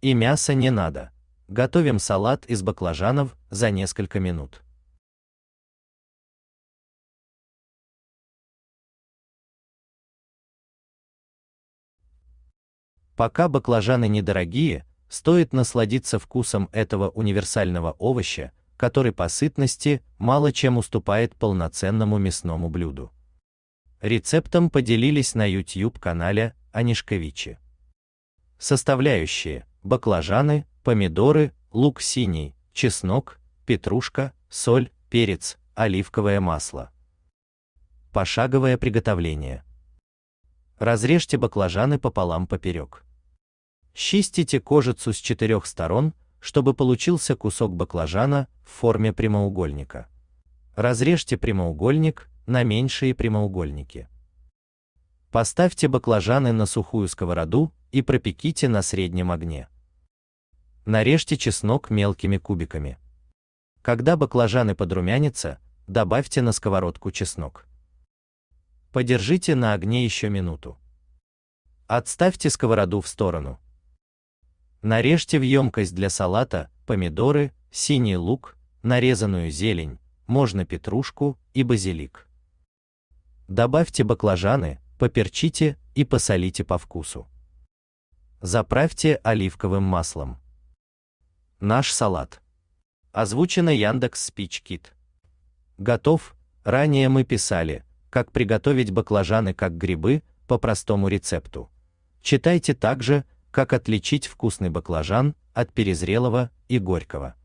И мяса не надо. Готовим салат из баклажанов за несколько минут. Пока баклажаны недорогие, стоит насладиться вкусом этого универсального овоща, который по сытности мало чем уступает полноценному мясному блюду. Рецептом поделились на YouTube-канале Анишковичи. Составляющие баклажаны, помидоры, лук синий, чеснок, петрушка, соль, перец, оливковое масло. Пошаговое приготовление. Разрежьте баклажаны пополам поперек. Счистите кожицу с четырех сторон, чтобы получился кусок баклажана в форме прямоугольника. Разрежьте прямоугольник на меньшие прямоугольники. Поставьте баклажаны на сухую сковороду и пропеките на среднем огне. Нарежьте чеснок мелкими кубиками. Когда баклажаны подрумянятся, добавьте на сковородку чеснок. Подержите на огне еще минуту. Отставьте сковороду в сторону. Нарежьте в емкость для салата помидоры, синий лук, нарезанную зелень, можно петрушку и базилик. Добавьте баклажаны, поперчите и посолите по вкусу. Заправьте оливковым маслом. Наш салат. Озвучено Яндекс Спичкит. Готов. Ранее мы писали, как приготовить баклажаны как грибы по простому рецепту. Читайте также, как отличить вкусный баклажан от перезрелого и горького.